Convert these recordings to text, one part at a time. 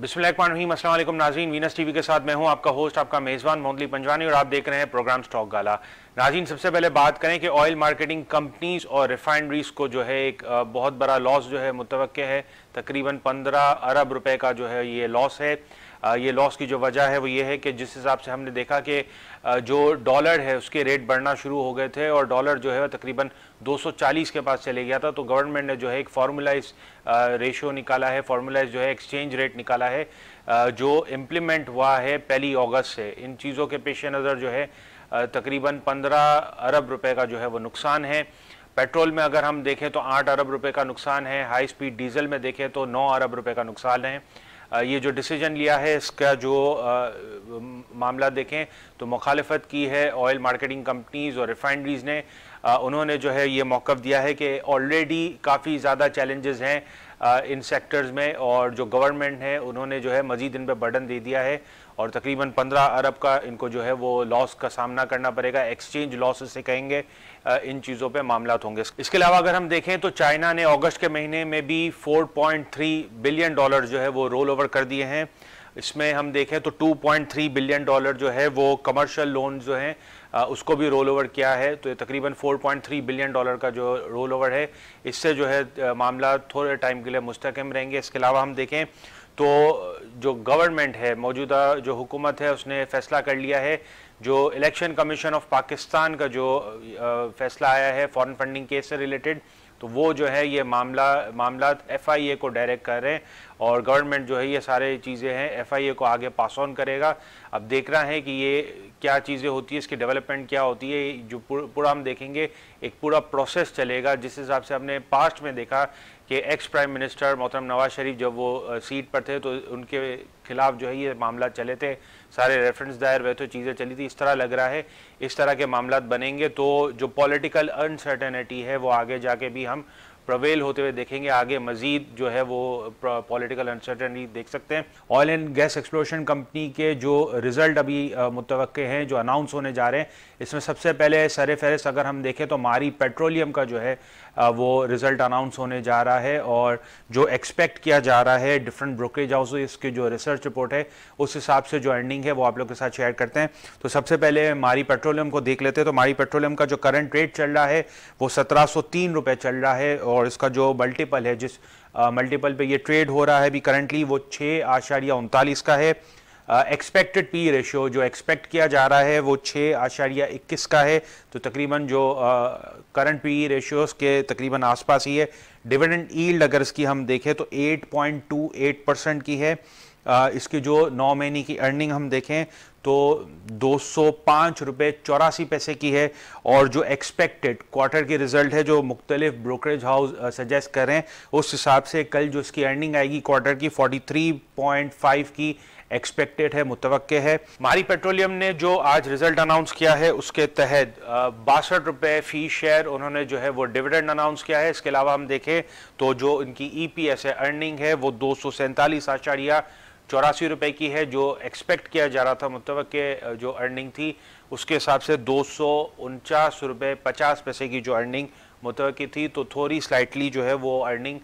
बिस्मिल्लाम नाजीन Venus TV के साथ मैं हूं आपका होस्ट आपका मेज़बान मोहम्मदी पंजवानी और आप देख रहे हैं प्रोग्राम स्टॉक गाला नाजीन सबसे पहले बात करें कि ऑयल मार्केटिंग कंपनीज और रिफाइनरीज को जो है एक बहुत बड़ा लॉस जो है मुतव है तकरीबन पंद्रह अरब रुपये का जो है ये लॉस है ये लॉस की जो वजह है वो ये है कि जिस हिसाब से हमने देखा कि जो डॉलर है उसके रेट बढ़ना शुरू हो गए थे और डॉलर जो है तकरीबन 240 के पास चले गया था तो गवर्नमेंट ने जो है एक फार्मूलाइज रेशियो निकाला है फार्मूलाइज जो है एक्सचेंज रेट निकाला है जो इम्प्लीमेंट हुआ है पहली अगस्त से इन चीज़ों के पेश नज़र जो है तकरीबन पंद्रह अरब रुपये का जो है वो नुकसान है पेट्रोल में अगर हम देखें तो आठ अरब रुपए का नुकसान है हाई स्पीड डीजल में देखें तो नौ अरब रुपए का नुकसान है ये जो डिसीजन लिया है इसका जो मामला देखें तो मुखालफत की है ऑयल मार्केटिंग कंपनीज़ और रिफाइनरीज़ ने उन्होंने जो है ये मौक़ दिया है कि ऑलरेडी काफ़ी ज़्यादा चैलेंजेस हैं इन सेक्टर्स में और जो गवर्नमेंट है उन्होंने जो है मज़ीद इन पर बर्डन दे दिया है और तकरीबन 15 अरब का इनको जो है वो लॉस का सामना करना पड़ेगा एक्सचेंज लॉस से कहेंगे इन चीज़ों पे मामला तो होंगे इसके अलावा अगर हम देखें तो चाइना ने अगस्त के महीने में भी 4.3 बिलियन डॉलर जो है वो रोल ओवर कर दिए हैं इसमें हम देखें तो 2.3 बिलियन डॉलर जो है वो कमर्शियल लोन जो हैं उसको भी रोल ओवर किया है तो तकरीबन 4.3 बिलियन डॉलर का जो रोल ओवर है इससे जो है मामला थोड़े टाइम के लिए मुस्तकम रहेंगे इसके अलावा हम देखें तो जो गवर्नमेंट है मौजूदा जो हुकूमत है उसने फैसला कर लिया है जो इलेक्शन कमीशन ऑफ पाकिस्तान का जो फैसला आया है फॉरेन फंडिंग केस से रिलेटेड तो वो जो है ये मामला मामला एफ आई ए को डायरेक्ट कर रहे हैं और गवर्नमेंट जो है ये सारे चीज़ें हैं एफ आई ए को आगे पास ऑन करेगा अब देख रहा है कि ये क्या चीज़ें होती है इसकी डेवलपमेंट क्या होती है जो पूरा हम देखेंगे एक पूरा प्रोसेस चलेगा जिस हिसाब से हमने पास्ट में देखा कि एक्स प्राइम मिनिस्टर मोहतरम नवाज शरीफ जब वो सीट पर थे तो उनके खिलाफ जो है ये मामला चले थे सारे रेफरेंस दायर हुए तो चीज़ें चली थी इस तरह लग रहा है इस तरह के मामला बनेंगे तो जो पॉलिटिकल अनसर्टेनिटी है वो आगे जाके भी हम प्रवेल होते हुए देखेंगे आगे मजीद जो है वो पॉलिटिकल अनसर्टनी देख सकते हैं oil and gas exploration company के जो रिजल्ट अभी मुतव हैं जो अनाउंस होने जा रहे हैं इसमें सबसे पहले सर फहरिस्त अगर हम देखें तो मारी पेट्रोलियम का जो है वो रिज़ल्ट अनाउंस होने जा रहा है और जो एक्सपेक्ट किया जा रहा है डिफरेंट ब्रोकरेज हाउस की जो रिसर्च रिपोर्ट है उस हिसाब से जो एंडिंग है वो आप लोग के साथ शेयर करते हैं तो सबसे पहले मारी पेट्रोलियम को देख लेते हैं तो मारी पेट्रोलियम का जो करंट रेट चल रहा है वो सत्रह सौ तीन चल रहा है और और इसका जो मल्टीपल है जिस मल्टीपल पे ये ट्रेड हो रहा है अभी करंटली वो छः आशारिया उनतालीस का है एक्सपेक्टेड पी रेशियो जो एक्सपेक्ट किया जा रहा है वो छः आशारिया इक्कीस का है तो तकरीबन जो करंट पी रेशियोस के तकरीबन आसपास ही है डिविडेंड ईल्ड अगर इसकी हम देखें तो 8.28 परसेंट की है इसकी जो नौ महीने की अर्निंग हम देखें तो दो सौ चौरासी पैसे की है और जो एक्सपेक्टेड क्वार्टर की रिजल्ट है जो मुख्तलिफ ब्रोकरेज हाउस सजेस्ट कर रहे हैं उस हिसाब से कल जो इसकी अर्निंग आएगी क्वार्टर की फोर्टी थ्री पॉइंट फाइव की एक्सपेक्टेड है मुतव है मारी पेट्रोलियम ने जो आज रिजल्ट अनाउंस किया है उसके तहत बासठ रुपये फी शेयर उन्होंने जो है वो डिविडेंड अनाउंस किया है इसके अलावा हम देखें तो जो इनकी ई e है अर्निंग है वो दो सौ सैंतालीस चौरासी रुपए की है जो एक्सपेक्ट किया जा रहा था मुतव के जो अर्निंग थी उसके हिसाब से दो सौ उनचास रुपये पचास पैसे की जो अर्निंग मुतव की थी तो थोड़ी स्लाइटली जो है वो अर्निंग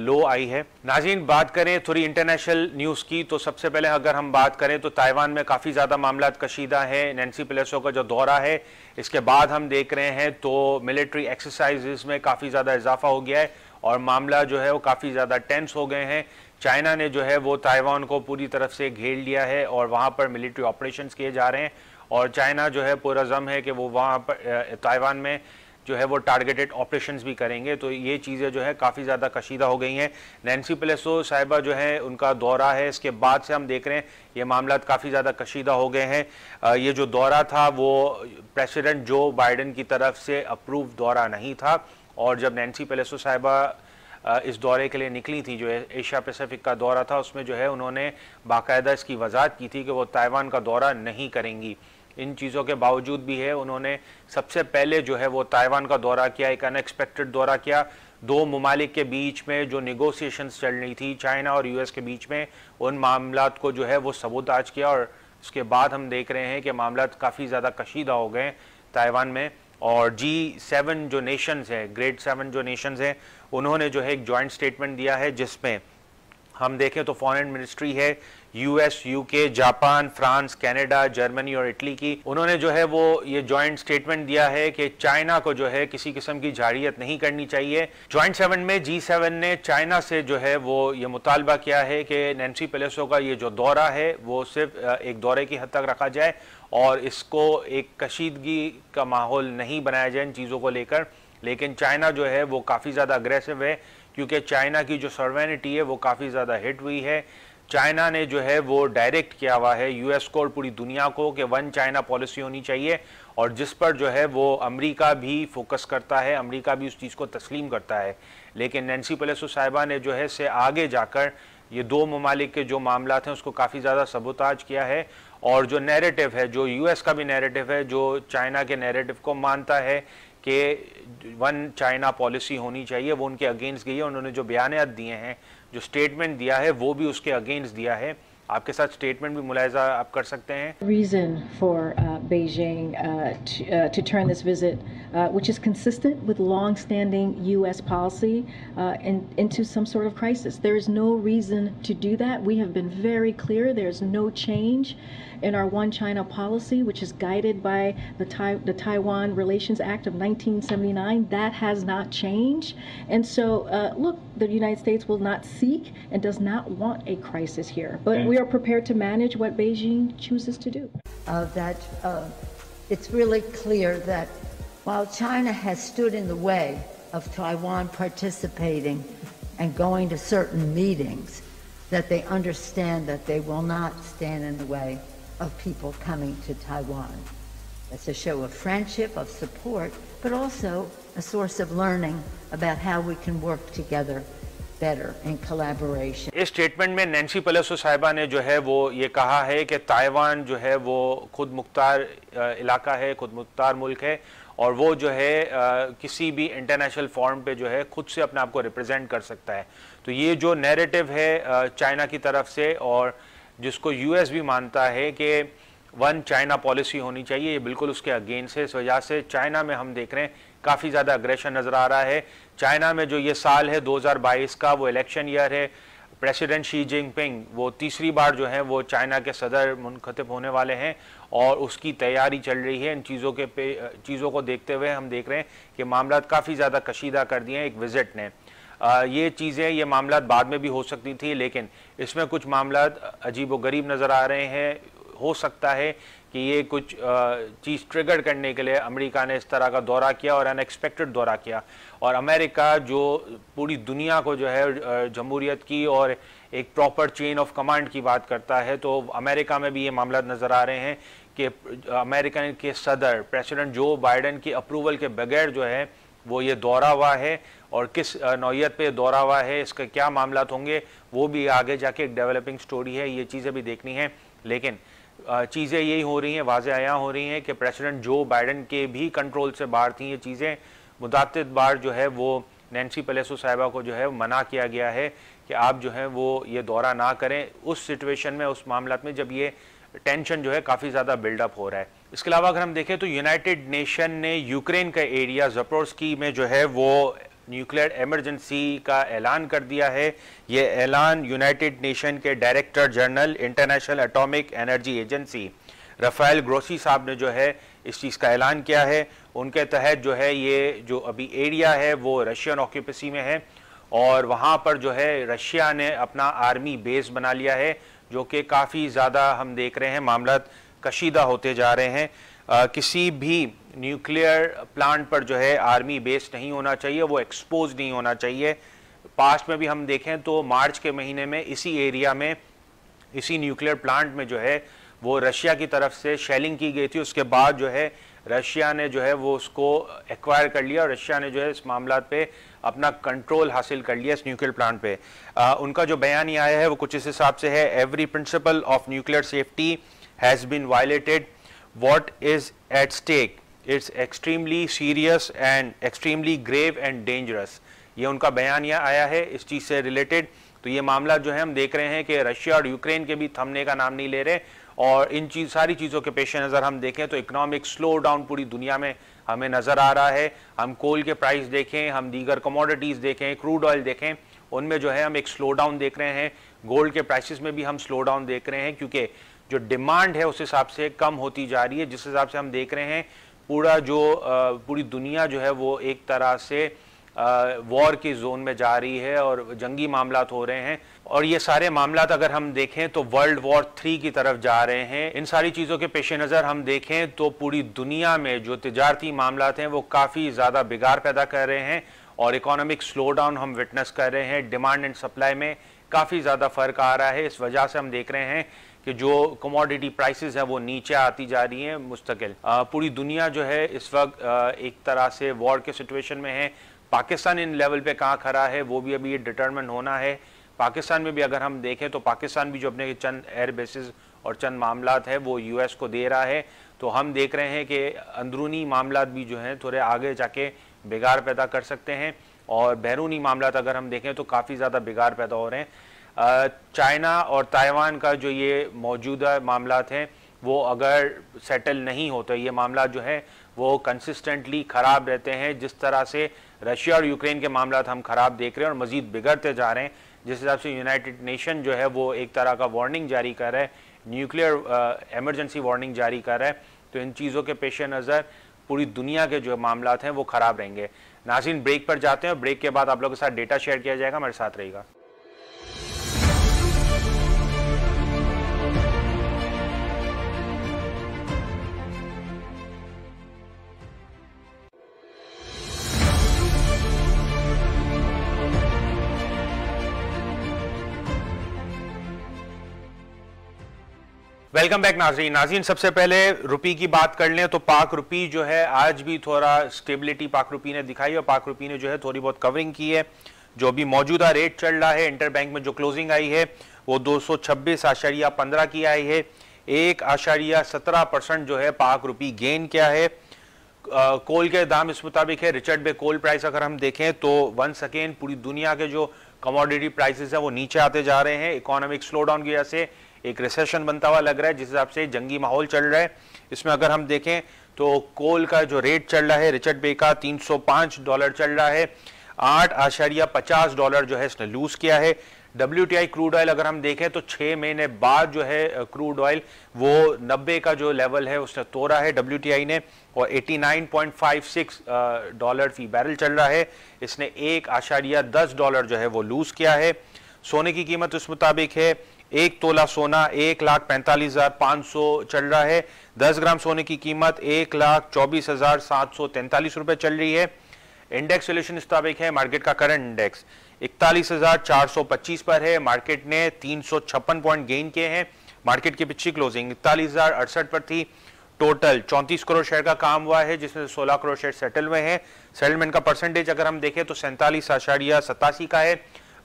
लो आई है नाजीन बात करें थोड़ी इंटरनेशनल न्यूज़ की तो सबसे पहले अगर हम बात करें तो ताइवान में काफ़ी ज़्यादा मामला कशीदा है नैन्सी प्लेसो का जो दौरा है इसके बाद हम देख रहे हैं तो मिलिट्री एक्सरसाइज में काफ़ी ज़्यादा इजाफा हो गया है और मामला जो है वो काफ़ी ज़्यादा टेंस हो गए हैं चाइना ने जो है वो ताइवान को पूरी तरफ से घेर लिया है और वहाँ पर मिलिट्री ऑपरेशन किए जा रहे हैं और चाइना जो है पूरा जम है कि वो वहाँ पर ताइवान में जो है वो टारगेटेड ऑपरेशंस भी करेंगे तो ये चीज़ें जो है काफ़ी ज़्यादा कशीदा हो गई हैं नैन्सी प्लेसो साहिबा जो है उनका दौरा है इसके बाद से हम देख रहे हैं ये मामला काफ़ी ज़्यादा कशीदा हो गए हैं ये जो दौरा था वो प्रेसिडेंट जो बाइडन की तरफ से अप्रूव दौरा नहीं था और जब नैन्सी पेलेसो साहिबा इस दौरे के लिए निकली थी जो एशिया पैसिफिक का दौरा था उसमें जो है उन्होंने बाकायदा इसकी वजाहत की थी कि वो ताइवान का दौरा नहीं करेंगी इन चीज़ों के बावजूद भी है उन्होंने सबसे पहले जो है वो ताइवान का दौरा किया एक अनएक्सपेक्टेड दौरा किया दो ममालिक के बीच में जो निगोसिएशंस चल रही थी चाइना और यूएस के बीच में उन मामला को जो है वो सबूत आज किया और उसके बाद हम देख रहे हैं कि मामला काफ़ी ज़्यादा कशीदा हो गए ताइवान में और जी सेवन जो नेशंस हैं ग्रेड सेवन जो नेशंस हैं उन्होंने जो है एक जॉइंट स्टेटमेंट दिया है जिसमें हम देखें तो फॉरेन मिनिस्ट्री है US UK Japan France Canada Germany और इटली की उन्होंने जो है वो ये जॉइंट स्टेटमेंट दिया है कि चाइना को जो है किसी किस्म की झाड़ियत नहीं करनी चाहिए जॉइंट सेवन में जी सेवन ने चाइना से जो है वो ये मुतालबा किया है कि नैन्सी पेलेसो का ये जो दौरा है वो सिर्फ एक दौरे की हद तक रखा जाए और इसको एक कशीदगी का माहौल नहीं बनाया जाए इन चीज़ों को लेकर लेकिन चाइना जो है वो काफ़ी ज़्यादा अग्रेसिव है क्योंकि चाइना की जो सर्वेनिटी है वो काफ़ी ज़्यादा हिट हुई है चाइना ने जो है वो डायरेक्ट किया हुआ है यूएस को और पूरी दुनिया को कि वन चाइना पॉलिसी होनी चाहिए और जिस पर जो है वो अमेरिका भी फोकस करता है अमेरिका भी उस चीज़ को तस्लीम करता है लेकिन नैन्सी पलेसो साहिबा ने जो है से आगे जाकर ये दो ममालिक के जो मामला हैं उसको काफ़ी ज़्यादा सबोताज किया है और जो नैरेटिव है जो यूएस का भी नैरेटिव है जो चाइना के नैरेटिव को मानता है कि वन चाइना पॉलिसी होनी चाहिए वो उनके अगेंस्ट गई है उन्होंने जो बयानियात दिए हैं जो स्टेटमेंट दिया है वो भी उसके अगेंस्ट दिया है Reason for uh, Beijing uh, uh, to, turn this visit, which is consistent with long-standing U.S. policy, into some sort of crisis. There is no reason to do that. We have been very clear. There's no change in our One China policy, which is guided by the, Taiwan Relations Act of 1979. That has not changed. And so, look, the United States will not seek and does not want a crisis here. But we are prepared to manage what Beijing chooses to do. Uh, that uh, it's really clear that while China has stood in the way of Taiwan participating and going to certain meetings, that they understand that they will not stand in the way of people coming to Taiwan. It's a show of friendship, of support, but also a source of learning about how we can work together better in collaboration. इस statement में Nancy Pelosi साहिबा ने जो है वो ये कहा है कि ताइवान जो है वो खुद मुख्तार इलाका है खुद मुख्तार मुल्क है और वो जो है आ, किसी भी इंटरनेशनल फॉर्म पे जो है खुद से अपने आप को रिप्रेजेंट कर सकता है तो ये जो नैरेटिव है चाइना की तरफ से और जिसको यूएस भी मानता है कि वन चाइना पॉलिसी होनी चाहिए ये बिल्कुल उसके अगेंस्ट है इस वजह से चाइना में हम देख रहे हैं काफ़ी ज़्यादा अग्रेशन नज़र आ रहा है चाइना में जो ये साल है 2022 का वो इलेक्शन ईयर है प्रेसिडेंट शी जिनपिंग वो तीसरी बार जो है वो चाइना के सदर मुनखतब होने वाले हैं और उसकी तैयारी चल रही है इन चीज़ों के पे चीज़ों को देखते हुए हम देख रहे हैं कि मामला काफ़ी ज़्यादा कशीदा कर दिए हैं एक विज़िट ने आ, ये चीज़ें ये मामला बाद में भी हो सकती थी लेकिन इसमें कुछ मामला अजीब व गरीब नज़र आ रहे हैं हो सकता है कि ये कुछ चीज़ ट्रिगर करने के लिए अमेरिका ने इस तरह का दौरा किया और अनएक्सपेक्टेड दौरा किया और अमेरिका जो पूरी दुनिया को जो है जमहूरियत की और एक प्रॉपर चेन ऑफ कमांड की बात करता है तो अमेरिका में भी ये मामला नज़र आ रहे हैं कि अमेरिकन के सदर प्रेसिडेंट जो बाइडन की अप्रूवल के बगैर जो है वो ये दौरा हुआ है और किस नौीयत पे दौरा हुआ है इसके क्या मामला होंगे वो भी आगे जाके एक डेवलपिंग स्टोरी है ये चीज़ें भी देखनी है लेकिन चीज़ें यही हो रही हैं आया हो रही हैं कि प्रेसिडेंट जो बाइडन के भी कंट्रोल से बाहर थी ये चीज़ें मुतद बार जो है वो नैन्सी पलेसो साहिबा को जो है मना किया गया है कि आप जो है वो ये दौरा ना करें उस सिचुएशन में उस मामला में जब ये टेंशन जो है काफ़ी ज़्यादा बिल्डअप हो रहा है इसके अलावा अगर हम देखें तो यूनाइटेड नेशन ने यूक्रेन का एरिया जपोर्सकी में जो है वो न्यूक्लियर एमरजेंसी का ऐलान कर दिया है ये ऐलान यूनाइटेड नेशन के director general International Atomic Energy Agency Rafael Grossi साहब ने जो है इस चीज़ का ऐलान किया है उनके तहत जो है ये जो अभी एरिया है वो रशियन ऑक्यूपेसी में है और वहाँ पर जो है रशिया ने अपना आर्मी बेस बना लिया है जो कि काफ़ी ज़्यादा हम देख रहे हैं मामला कशीदा होते जा रहे हैं किसी भी न्यूक्लियर प्लांट पर जो है आर्मी बेस नहीं होना चाहिए वो एक्सपोज नहीं होना चाहिए पास्ट में भी हम देखें तो मार्च के महीने में इसी एरिया में इसी न्यूक्लियर प्लांट में जो है वो रशिया की तरफ से शेलिंग की गई थी उसके बाद जो है रशिया ने जो है वो उसको एक्वायर कर लिया और रशिया ने जो है इस मामला पे अपना कंट्रोल हासिल कर लिया इस न्यूक्लियर प्लांट पे आ, उनका जो बयान ही आया है वो कुछ इस हिसाब से है every principle of nuclear safety has been violated what is at stake it's extremely serious and extremely grave and dangerous ये उनका बयान यह आया है इस चीज़ से रिलेटेड तो ये मामला जो है हम देख रहे हैं कि रशिया और यूक्रेन के भी थमने का नाम नहीं ले रहे और इन चीज सारी चीज़ों के पेश नज़र हम देखें तो इकोनॉमिक स्लो डाउन पूरी दुनिया में हमें नज़र आ रहा है हम कोल के प्राइस देखें हम दीगर कमोडिटीज़ देखें क्रूड ऑयल देखें उनमें जो है हम एक स्लो डाउन देख रहे हैं गोल्ड के प्राइसेस में भी हम स्लो डाउन देख रहे हैं क्योंकि जो डिमांड है उस हिसाब से कम होती जा रही है जिस हिसाब से हम देख रहे हैं पूरा जो पूरी दुनिया जो है वो एक तरह से वॉर की जोन में जा रही है और जंगी मामला हो रहे हैं और ये सारे मामला अगर हम देखें तो वर्ल्ड वॉर थ्री की तरफ जा रहे हैं इन सारी चीज़ों के पेश नज़र हम देखें तो पूरी दुनिया में जो तजारती मामला हैं वो काफ़ी ज़्यादा बिगाड़ पैदा कर रहे हैं और इकोनॉमिक स्लो डाउन हम विटनेस कर रहे हैं डिमांड एंड सप्लाई में काफ़ी ज़्यादा फ़र्क आ रहा है इस वजह से हम देख रहे हैं कि जो कमोडिटी प्राइसेस हैं वो नीचे आती जा रही हैं मुस्तकिल पूरी दुनिया जो है इस वक्त एक तरह से वॉर के सिचुएशन में है पाकिस्तान इन लेवल पे कहाँ खड़ा है वो भी अभी ये डिटर्मेंट होना है पाकिस्तान में भी अगर हम देखें तो पाकिस्तान भी जो अपने चंद एयर बेसिस और चंद मामला है वो यूएस को दे रहा है तो हम देख रहे हैं कि अंदरूनी मामला भी जो हैं थोड़े आगे जाके बिगाड़ पैदा कर सकते हैं और बैरूनी मामला अगर हम देखें तो काफ़ी ज़्यादा बिगाड़ पैदा हो रहे हैं चाइना और ताइवान का जो ये मौजूदा मामला हैं वो अगर सेटल नहीं होते तो ये मामला जो है वो कंसिस्टेंटली ख़राब रहते हैं जिस तरह से रशिया और यूक्रेन के मामला हम ख़राब देख रहे हैं और मज़ीद बिगड़ते जा रहे हैं जिस हिसाब से यूनाइटेड नेशन जो है वो एक तरह का वार्निंग जारी कर रहा है न्यूक्लियर एमरजेंसी वार्निंग जारी कर रहा है तो इन चीज़ों के पेश नज़र पूरी दुनिया के जो मामला हैं वो ख़राब रहेंगे नाजिन ब्रेक पर जाते हैं और ब्रेक के बाद आप लोगों के साथ डेटा शेयर किया जाएगा हमारे साथ रहेगा वेलकम बैक नाजरीन नाजीन सबसे पहले रुपी की बात कर लें तो पाक रुपी जो है आज भी थोड़ा स्टेबिलिटी पाक रुपी ने दिखाई और पाक रुपी ने जो है थोड़ी बहुत कवरिंग की है जो भी मौजूदा रेट चल रहा है इंटर बैंक में जो क्लोजिंग आई है वो दो सौ छब्बीस आशारिया पंद्रह की आई है एक आशारिया सत्रह परसेंट जो है पाक रुपी गेन किया है आ, कोल के दाम इस मुताबिक है रिचर्ड बे कोल प्राइस अगर हम देखें तो वंस अगेन पूरी दुनिया के जो कमोडिटी प्राइसेस हैं वो नीचे आते जा रहे हैं इकोनॉमिक स्लो डाउन की वजह से एक रिसेशन बनता हुआ लग रहा है जिस हिसाब से जंगी माहौल चल रहा है इसमें अगर हम देखें तो कोल का जो रेट चल रहा है रिचर्ड बे का 305 डॉलर चल रहा है आठ आशारिया पचास डॉलर जो है इसने लूज किया है W T I crude oil अगर हम देखें तो छः महीने बाद जो है क्रूड ऑयल वो नब्बे का जो लेवल है उसने तोड़ा है डब्ल्यू टी आई ने और 89.56 डॉलर फी बैरल चल रहा है इसने एक आशारिया दस डॉलर जो है वो लूज़ किया है सोने की कीमत उस मुताबिक है एक तोला सोना एक लाख पैंतालीस हजार पांच सौ चल रहा है दस ग्राम सोने की कीमत एक लाख चौबीस हजार सात सौ तैंतालीस रुपए चल रही है इंडेक्स सोल्यूशन इस है मार्केट का करंट इंडेक्स इकतालीस हजार चार सौ पच्चीस पर है मार्केट ने तीन सौ छप्पन पॉइंट गेन किए हैं मार्केट की पिछली क्लोजिंग इकतालीस हजार अड़सठ पर थी टोटल चौंतीस करोड़ शेयर का काम हुआ है जिसमें सोलह करोड़ शेयर सेटल हुए हैं सेटलमेंट का परसेंटेज अगर हम देखें तो सैंतालीस आशारिया सतासी का है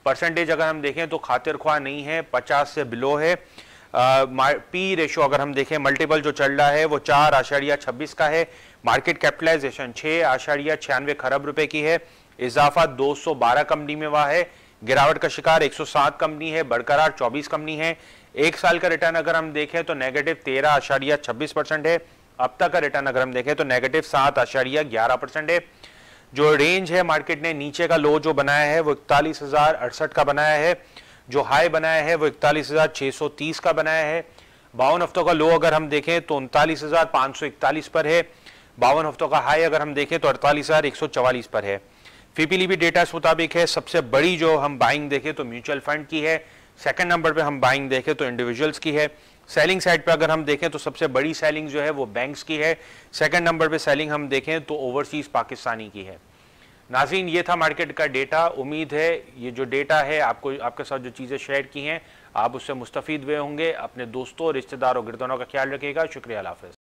परसेंटेज अगर हम देखें तो खातिर ख्वाह नहीं है पचास से बिलो है पी रेशो अगर हम देखें मल्टीपल जो चल रहा है वो चार आषाढ़िया छब्बीस का है मार्केट कैपिटलाइजेशन छः आषाढ़िया छियानवे खरब रुपए की है इजाफा 212 कंपनी में हुआ है गिरावट का शिकार 107 कंपनी है बरकरार 24 कंपनी है एक साल का रिटर्न अगर हम देखें तो नेगेटिव तेरह आषाढ़िया छब्बीस परसेंट है अब तक का रिटर्न अगर हम देखें तो नेगेटिव सात आषाढ़िया ग्यारह परसेंट है जो रेंज है मार्केट ने नीचे का लो जो बनाया है वो इकतालीस हजार अड़सठ का बनाया है जो हाई बनाया है वो इकतालीस हजार छह सौ तीस का बनाया है बावन हफ्तों का लो अगर हम देखें तो उनतालीस हजार पाँच सौ इकतालीस पर है बावन हफ्तों का हाई अगर हम देखें तो अड़तालीस हजार एक सौ चवालीस पर है फीपीली e भी डेटा मुताबिक है सबसे बड़ी जो हम बाइंग देखें तो म्यूचुअल फंड की है सेकेंड नंबर पर हम बाइंग देखें तो इंडिविजुअल्स की है सेलिंग साइड पर अगर हम देखें तो सबसे बड़ी सेलिंग जो है वो बैंक्स की है सेकंड नंबर पे सेलिंग हम देखें तो ओवरसीज पाकिस्तानी की है नाजीन ये था मार्केट का डेटा उम्मीद है ये जो डेटा है आपको आपके साथ जो चीज़ें शेयर की हैं आप उससे मुस्तफ़ हुए होंगे अपने दोस्तों रिश्तेदारों गिरदनों का ख्याल रखिएगा शुक्रिया हाफिज़